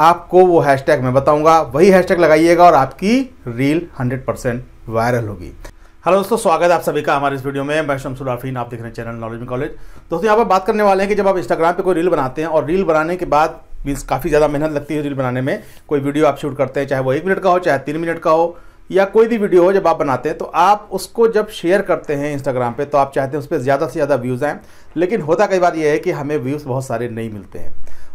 आपको वो हैशटैग मैं बताऊंगा वही हैशटैग लगाइएगा और आपकी रील 100 परसेंट वायरल होगी हेलो दोस्तों स्वागत है आप सभी का हमारे इस वीडियो में मैं शमसुल आफीन आप देख रहे हैं चैनल नॉलेज में कॉलेज दोस्तों यहाँ पर बात करने वाले हैं कि जब आप इंस्टाग्राम पे कोई रील बनाते हैं और रील बनाने के बाद मीन्स काफ़ी ज़्यादा मेहनत लगती है रील बनाने में कोई वीडियो आप शूट करते हैं चाहे वो एक मिनट का हो चाहे तीन मिनट का हो या कोई भी वीडियो हो जब आप बनाते हैं तो आप उसको जब शेयर करते हैं इंस्टाग्राम पे तो आप चाहते हैं उस पर ज़्यादा से ज़्यादा व्यूज़ आएँ लेकिन होता कई बार ये है कि हमें व्यूज़ बहुत सारे नहीं मिलते हैं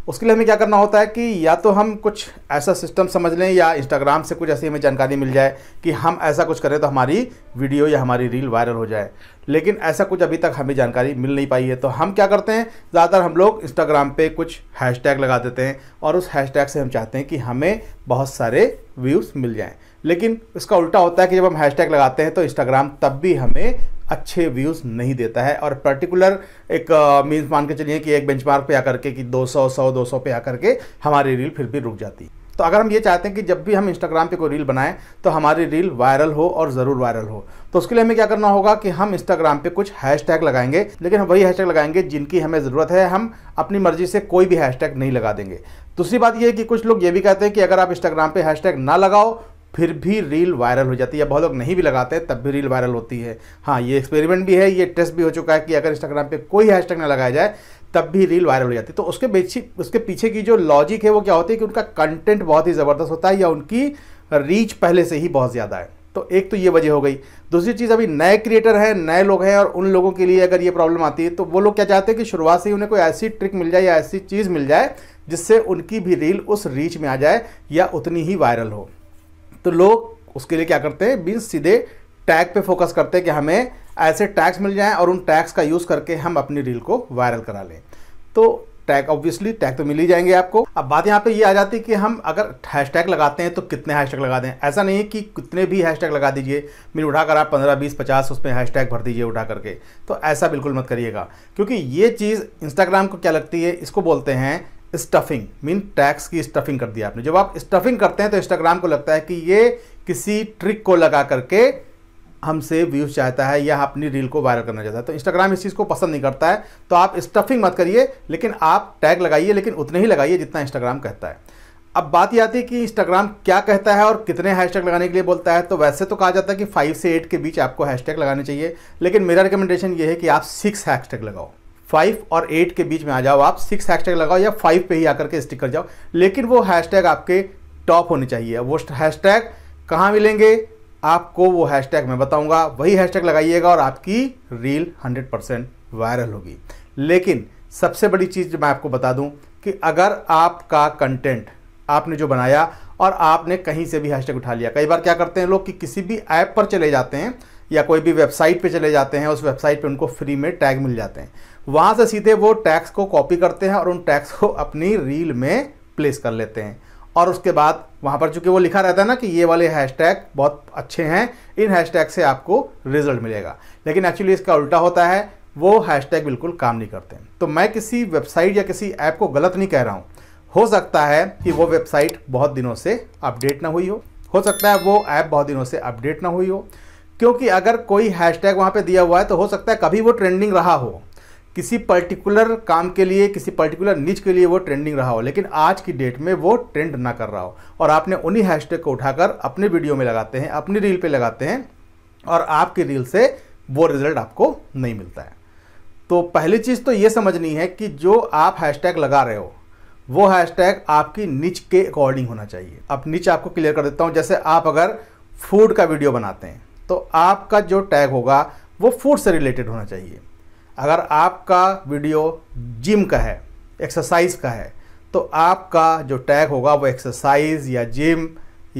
उसके लिए हमें क्या करना होता है कि या तो हम कुछ ऐसा सिस्टम समझ लें या इंस्टाग्राम से कुछ ऐसी हमें जानकारी मिल जाए कि हम ऐसा कुछ करें तो हमारी वीडियो या हमारी रील वायरल हो जाए लेकिन ऐसा कुछ अभी तक हमें जानकारी मिल नहीं पाई है तो हम क्या करते हैं ज़्यादातर हम लोग इंस्टाग्राम पे कुछ हैश लगा देते हैं और उस हैश से हम चाहते हैं कि हमें बहुत सारे व्यूज़ मिल जाएँ लेकिन इसका उल्टा होता है कि जब हम हैश लगाते हैं तो इंस्टाग्राम तब भी हमें अच्छे व्यूज़ नहीं देता है और पर्टिकुलर एक मीन्स मान के चलिए कि एक बेंचमार्क पे आकर के कि 200 100 200 पे आकर के हमारी रील फिर भी रुक जाती है तो अगर हम ये चाहते हैं कि जब भी हम इंस्टाग्राम पे कोई रील बनाएं तो हमारी रील वायरल हो और ज़रूर वायरल हो तो उसके लिए हमें क्या करना होगा कि हम इंस्टाग्राम पे कुछ हैशटैग लगाएंगे लेकिन हम वही हैशटैग लगाएंगे जिनकी हमें ज़रूरत है हम अपनी मर्जी से कोई भी हैशटैग नहीं लगा देंगे दूसरी बात यह है कि कुछ लोग ये भी कहते हैं कि अगर आप इंस्टाग्राम पर हैश ना लगाओ फिर भी रील वायरल हो जाती है बहुत लोग नहीं भी लगाते तब भी रील वायरल होती है हाँ ये एक्सपेरिमेंट भी है ये टेस्ट भी हो चुका है कि अगर इंस्टाग्राम पे कोई हैशटैग ना लगाया जाए तब भी रील वायरल हो जाती है तो उसके पीछे उसके पीछे की जो लॉजिक है वो क्या होती है कि उनका कंटेंट बहुत ही ज़बरदस्त होता है या उनकी रीच पहले से ही बहुत ज़्यादा है तो एक तो ये वजह हो गई दूसरी चीज़ अभी नए क्रिएटर हैं नए लोग हैं और उन लोगों के लिए अगर ये प्रॉब्लम आती है तो वो लोग क्या चाहते हैं कि शुरुआत से ही उन्हें कोई ऐसी ट्रिक मिल जाए या ऐसी चीज़ मिल जाए जिससे उनकी भी रील उस रीच में आ जाए या उतनी ही वायरल हो तो लोग उसके लिए क्या करते हैं बिन सीधे टैग पे फोकस करते हैं कि हमें ऐसे टैग्स मिल जाएं और उन टैग्स का यूज़ करके हम अपनी रील को वायरल करा लें तो टैग ऑब्वियसली टैग तो मिल ही जाएंगे आपको अब बात यहाँ पे ये यह आ जाती है कि हम अगर हैशटैग लगाते हैं तो कितने हैशटैग लगा दें ऐसा नहीं है कि कितने भी हैशटैग लगा दीजिए मिल उठाकर आप पंद्रह बीस पचास उसमें हैशटैग भर दीजिए उठा करके तो ऐसा बिल्कुल मत करिएगा क्योंकि ये चीज़ इंस्टाग्राम को क्या लगती है इसको बोलते हैं स्टफिंग मीन टैक्स की स्टफिंग कर दिया आपने जब आप स्टफिंग करते हैं तो इंस्टाग्राम को लगता है कि ये किसी ट्रिक को लगा करके हमसे व्यूज चाहता है या अपनी रील को वायरल करना चाहता है तो इंस्टाग्राम इस चीज़ को पसंद नहीं करता है तो आप स्टफिंग मत करिए लेकिन आप टैग लगाइए लेकिन उतने ही लगाइए जितना इंस्टाग्राम कहता है अब बात यह आती है कि इंस्टाग्राम क्या कहता है और कितने हैशटैग लगाने के लिए बोलता है तो वैसे तो कहा जाता है कि फाइव से एट के बीच आपको हैशटैग लगाने चाहिए लेकिन मेरा रिकमेंडेशन ये है कि आप सिक्स हैशटैग लगाओ फाइव और एट के बीच में आ जाओ आप सिक्स हैशटैग लगाओ या फाइव पे ही आकर के स्टिक कर जाओ लेकिन वो हैशटैग आपके टॉप होने चाहिए वो हैशटैग कहाँ मिलेंगे आपको वो हैशटैग मैं बताऊंगा वही हैशटैग लगाइएगा और आपकी रील 100 परसेंट वायरल होगी लेकिन सबसे बड़ी चीज़ मैं आपको बता दूं कि अगर आपका कंटेंट आपने जो बनाया और आपने कहीं से भी हैशटैग उठा लिया कई बार क्या करते हैं लोग कि किसी भी ऐप पर चले जाते हैं या कोई भी वेबसाइट पर चले जाते हैं उस वेबसाइट पर उनको फ्री में टैग मिल जाते हैं वहाँ से सीधे वो टैक्स को कॉपी करते हैं और उन टैक्स को अपनी रील में प्लेस कर लेते हैं और उसके बाद वहाँ पर चूंकि वो लिखा रहता है ना कि ये वाले हैशटैग बहुत अच्छे हैं इन हैशटैग से आपको रिजल्ट मिलेगा लेकिन एक्चुअली इसका उल्टा होता है वो हैशटैग बिल्कुल काम नहीं करते तो मैं किसी वेबसाइट या किसी ऐप को गलत नहीं कह रहा हूँ हो सकता है कि वो वेबसाइट बहुत दिनों से अपडेट ना हुई हो हो सकता है वो ऐप बहुत दिनों से अपडेट ना हुई हो क्योंकि अगर कोई हैशटैग वहाँ पे दिया हुआ है तो हो सकता है कभी वो ट्रेंडिंग रहा हो किसी पर्टिकुलर काम के लिए किसी पर्टिकुलर नीच के लिए वो ट्रेंडिंग रहा हो लेकिन आज की डेट में वो ट्रेंड ना कर रहा हो और आपने उन्हीं हैशटैग को उठाकर अपने वीडियो में लगाते हैं अपनी रील पे लगाते हैं और आपकी रील से वो रिजल्ट आपको नहीं मिलता है तो पहली चीज़ तो ये समझनी है कि जो आप हैशटैग लगा रहे हो वो हैशटैग आपकी नीच के अकॉर्डिंग होना चाहिए अब नीच आपको क्लियर कर देता हूँ जैसे आप अगर फूड का वीडियो बनाते हैं तो आपका जो टैग होगा वो फूड से रिलेटेड होना चाहिए अगर आपका वीडियो जिम का है एक्सरसाइज का है तो आपका जो टैग होगा वो एक्सरसाइज या जिम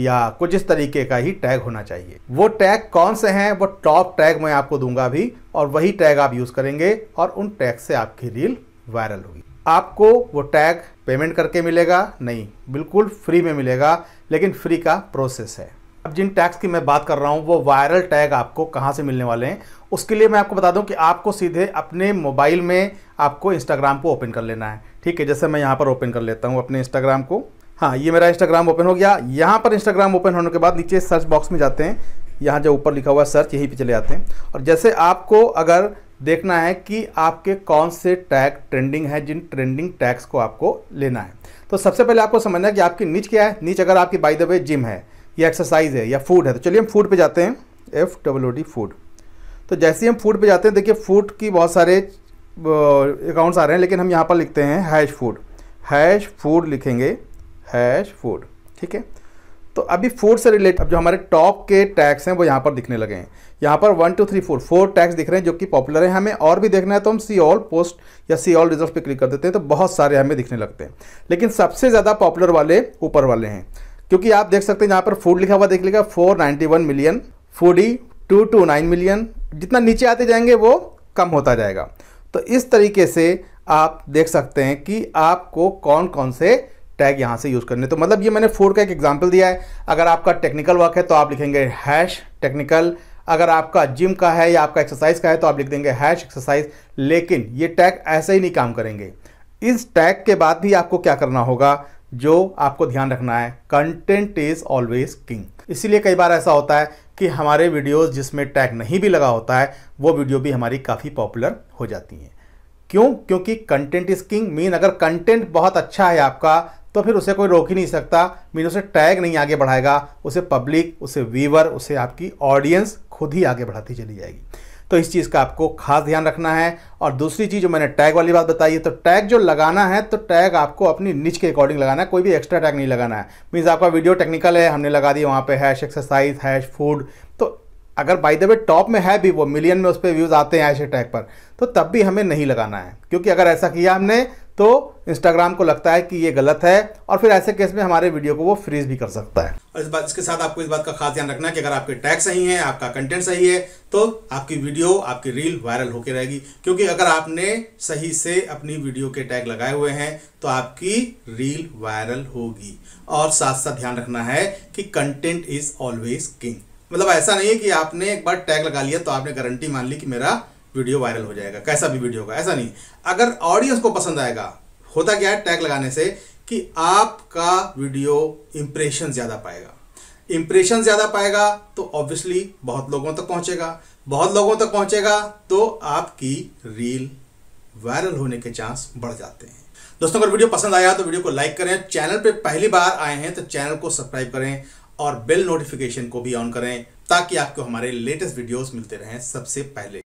या कुछ इस तरीके का ही टैग होना चाहिए वो टैग कौन से हैं वो टॉप टैग मैं आपको दूंगा अभी और वही टैग आप यूज़ करेंगे और उन टैग से आपकी रील वायरल होगी आपको वो टैग पेमेंट करके मिलेगा नहीं बिल्कुल फ्री में मिलेगा लेकिन फ्री का प्रोसेस है अब जिन टैग्स की मैं बात कर रहा हूँ वो वायरल टैग आपको कहाँ से मिलने वाले हैं उसके लिए मैं आपको बता दूं कि आपको सीधे अपने मोबाइल में आपको इंस्टाग्राम को ओपन कर लेना है ठीक है जैसे मैं यहाँ पर ओपन कर लेता हूँ अपने इंस्टाग्राम को हाँ ये मेरा इंस्टाग्राम ओपन हो गया यहाँ पर इंस्टाग्राम ओपन होने के बाद नीचे सर्च बॉक्स में जाते हैं यहाँ जो ऊपर लिखा हुआ सर्च यहीं पर चले जाते हैं और जैसे आपको अगर देखना है कि आपके कौन से टैग ट्रेंडिंग है जिन ट्रेंडिंग टैग्स को आपको लेना है तो सबसे पहले आपको समझना है कि आपकी नीच क्या है नीच अगर आपकी बाई द वे जिम है या एक्सरसाइज है या फूड है तो चलिए हम फूड पे जाते हैं एफ डब्ल्यू डी फूड तो जैसे ही हम फूड पे जाते हैं देखिए फूड की बहुत सारे अकाउंट्स आ रहे हैं लेकिन हम यहाँ पर लिखते हैं हैश फूड हैश फूड लिखेंगे हैश फूड ठीक है तो अभी फूड से रिलेटेड अब जो हमारे टॉप के टैक्स हैं वो यहाँ पर दिखने लगे हैं यहाँ पर one two three four four tags दिख रहे हैं जो कि पॉपुलर हैं हमें और भी देखना है तो हम सी ऑल पोस्ट या सी ऑल रिजल्ट पे क्लिक कर देते हैं तो बहुत सारे हमें दिखने लगते हैं लेकिन सबसे ज़्यादा पॉपुलर वाले ऊपर वाले हैं क्योंकि आप देख सकते हैं यहाँ पर फूड लिखा हुआ देख लेगा four million foodie to two nine million जितना नीचे आते जाएंगे वो कम होता जाएगा तो इस तरीके से आप देख सकते हैं कि आपको कौन कौन से टैग यहाँ से यूज़ करने तो मतलब ये मैंने फोर का एक एग्जाम्पल दिया है अगर आपका टेक्निकल वर्क है तो आप लिखेंगे हैश टेक्निकल अगर आपका जिम का है या आपका एक्सरसाइज का है तो आप लिख देंगे हैश एक्सरसाइज लेकिन ये टैग ऐसे ही नहीं काम करेंगे इस टैग के बाद भी आपको क्या करना होगा जो आपको ध्यान रखना है कंटेंट इज ऑलवेज किंग इसीलिए कई बार ऐसा होता है कि हमारे वीडियोस जिसमें टैग नहीं भी लगा होता है वो वीडियो भी हमारी काफ़ी पॉपुलर हो जाती हैं क्यों क्योंकि कंटेंट इज किंग मीन अगर कंटेंट बहुत अच्छा है आपका तो फिर उसे कोई रोक ही नहीं सकता मीन उसे टैग नहीं आगे बढ़ाएगा उसे पब्लिक उसे व्यूवर उसे आपकी ऑडियंस खुद ही आगे बढ़ाती चली जाएगी तो इस चीज़ का आपको खास ध्यान रखना है और दूसरी चीज़ जो मैंने टैग वाली बात बताई है तो टैग जो लगाना है तो टैग आपको अपनी निच के अकॉर्डिंग लगाना है कोई भी एक्स्ट्रा टैग नहीं लगाना है मीन्स आपका वीडियो टेक्निकल है हमने लगा दिया वहाँ पे हैश एक्सरसाइज हैश फूड तो अगर बाई द वे टॉप में है भी वो मिलियन में उस पर व्यूज़ आते हैं ऐसे टैग पर तो तब भी हमें नहीं लगाना है क्योंकि अगर ऐसा किया हमने तो इंस्टाग्राम को लगता है कि ये गलत है और फिर ऐसे केस में हमारे वीडियो को वो फ्रीज भी कर सकता है इस बात इसके साथ आपको इस बात का खास ध्यान रखना है कि अगर आपके टैग सही है आपका कंटेंट सही है तो आपकी वीडियो आपकी रील वायरल होकर रहेगी क्योंकि अगर आपने सही से अपनी वीडियो के टैग लगाए हुए हैं तो आपकी रील वायरल होगी और साथ साथ ध्यान रखना है कि कंटेंट इज ऑलवेज किंग मतलब ऐसा नहीं है कि आपने एक बार टैग लगा लिया तो आपने गारंटी मान ली कि मेरा वीडियो वायरल हो जाएगा कैसा भी वीडियो का ऐसा नहीं अगर ऑडियंस को पसंद आएगा होता क्या है टैग लगाने से कि आपका वीडियो इंप्रेशन ज़्यादा पाएगा इंप्रेशन ज़्यादा पाएगा तो ऑब्वियसली बहुत लोगों तक पहुंचेगा बहुत लोगों तक पहुंचेगा तो आपकी रील वायरल होने के चांस बढ़ जाते हैं दोस्तों अगर वीडियो पसंद आया तो वीडियो को लाइक करें चैनल पर पहली बार आए हैं तो चैनल को सब्सक्राइब करें और बेल नोटिफिकेशन को भी ऑन करें ताकि आपको हमारे लेटेस्ट वीडियोस मिलते रहें सबसे पहले